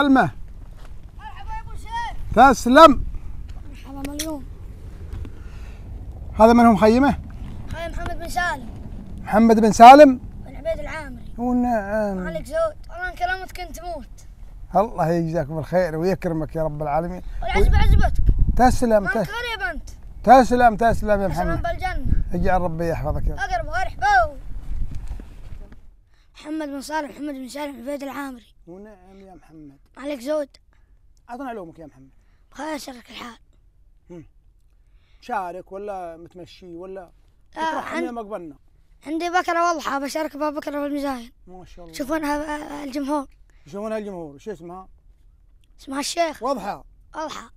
سلمى مرحبا يا ابو تسلم مرحبا مليون هذا من هم خيمه؟ خيم محمد بن سالم محمد بن سالم والعبيد العامري ونعم مالك زود والله كلامتك كنت تموت الله يجزاكم الخير ويكرمك يا رب العالمين العزبة عزبتك تسلم تسلم تسلم تسلم يا محمد تسلم بالجنة اجعل ربي يحفظك يا رب اقرب وارحم محمد بن صالح محمد بن سالم عبيد العامري ونعم يا محمد عليك زود عطنا علومك يا محمد خاسرك الحال شارك ولا متمشي ولا آه عن... مقبلنا عندي بكره والله بشارك بها بكره في المزاين ما شاء الله يشوفونها الجمهور يشوفونها الجمهور شو اسمها؟ اسمها الشيخ واضحه واضحه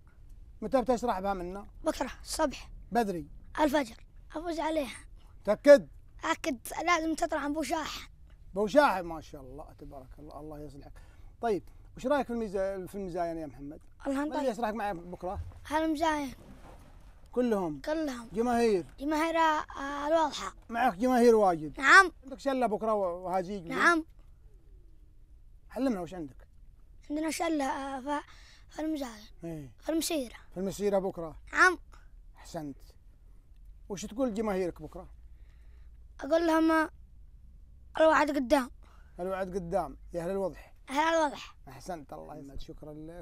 متى بتشرح بها منا؟ بكره الصبح بدري الفجر افوز عليها تأكد أكد لازم تطلع ابو شاحن بوشاح ما شاء الله تبارك الله الله يصلحك طيب وش رايك في الميزا في المزاين يا محمد؟ الحمد لله ايش رايك طيب. معي بكره؟ مزايا كلهم كلهم جماهير جماهير آه، آه، الواضحه معك جماهير واجد نعم عندك شله بكره وهزيج نعم علمنا وش عندك؟ عندنا شله آه، في المزاين ايه في المسيره في المسيره بكره نعم احسنت وش تقول جماهيرك بكره؟ اقول لهم الوعد قدام الوعد قدام يا اهل الوضح اهل الوضح احسنت الله يسعدك شكرا لك